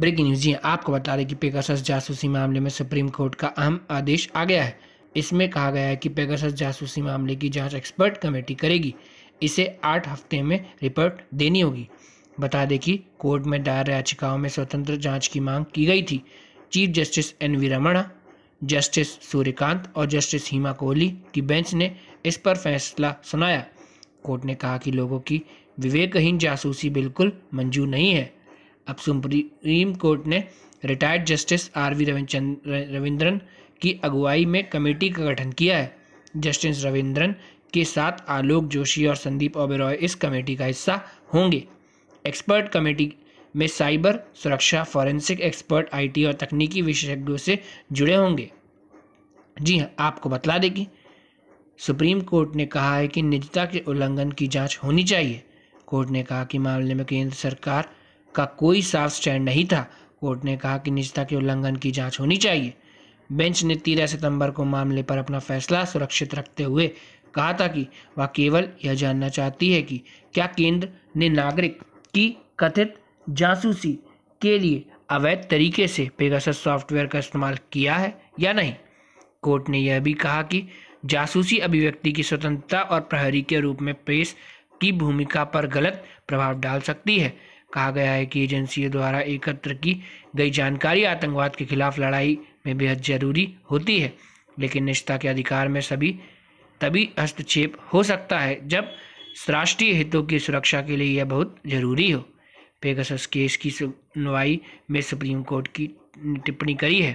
breaking news जी हाँ, आपको बता रहे कि पेगासस जासूसी मामले में सुप्रीम कोर्ट का अहम आदेश आ गया है इसमें कहा गया है कि पेगासस जासूसी मामले की जांच एक्सपर्ट कमेटी करेगी इसे आठ हफ्ते में रिपोर्ट देनी होगी बता दें कि कोर्ट में दायर याचिकाओं में स्वतंत्र जांच की मांग की गई थी chief justice N V Ramana justice Suryakant और जस्टिस हीमा कोहली की बेंच ने इस पर फैसला सुनाया कोर्ट ने कहा कि लोगों की विवेकहीन जासूसी बिल्कुल मंजूर नहीं है अब सुप्रीम कोर्ट ने retired justice R V Ravindran की अगुवाई में कमेटी का गठन किया है जस्टिस रविंद्रन के साथ आलोक जोशी और संदीप ओबेरॉय इस कमेटी का हिस्सा होंगे एक्सपर्ट कमेटी में साइबर सुरक्षा फॉरेंसिक एक्सपर्ट आईटी और तकनीकी विशेषज्ञों से जुड़े होंगे जी हाँ आपको बतला देगी सुप्रीम कोर्ट ने कहा है कि निजता के उल्लंघन की जांच होनी चाहिए कोर्ट ने कहा कि मामले में केंद्र सरकार का कोई साफ स्टैंड नहीं था कोर्ट ने कहा कि निजता के उल्लंघन की जांच होनी चाहिए बेंच ने तेरह सितंबर को मामले पर अपना फैसला सुरक्षित रखते हुए कहा था कि वह केवल यह जानना चाहती है कि क्या केंद्र ने नागरिक की कथित जासूसी के लिए अवैध तरीके से पेगासस सॉफ्टवेयर का इस्तेमाल किया है या नहीं कोर्ट ने यह भी कहा कि जासूसी अभिव्यक्ति की स्वतंत्रता और प्रहरी के रूप में पेश की भूमिका पर गलत प्रभाव डाल सकती है कहा गया है कि एजेंसियों द्वारा एकत्र की गई जानकारी आतंकवाद के खिलाफ लड़ाई में बेहद जरूरी होती है लेकिन निष्ठा के अधिकार में सभी तभी हस्तक्षेप हो सकता है जब राष्ट्रीय हितों की सुरक्षा के लिए यह बहुत ज़रूरी हो पेगस केस की सुनवाई में सुप्रीम कोर्ट की टिप्पणी करी है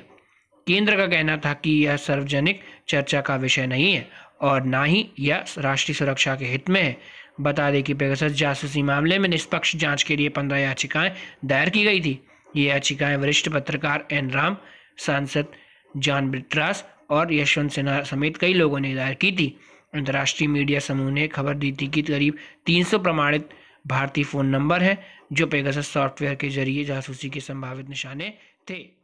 केंद्र का कहना था कि यह सार्वजनिक चर्चा का विषय नहीं है और ना ही यह राष्ट्रीय सुरक्षा के हित में है बता दें कि पेगासस जासूसी मामले में निष्पक्ष जांच के लिए पंद्रह याचिकाएं दायर की गई थी ये याचिकाएं वरिष्ठ पत्रकार एन राम सांसद जॉन ब्रिट्रास और यशवंत सिन्हा समेत कई लोगों ने दायर की थी अंतर्राष्ट्रीय मीडिया समूह ने खबर दी थी कि करीब 300 प्रमाणित भारतीय फ़ोन नंबर हैं जो पेगासस सॉफ्टवेयर के जरिए जासूसी के संभावित निशाने थे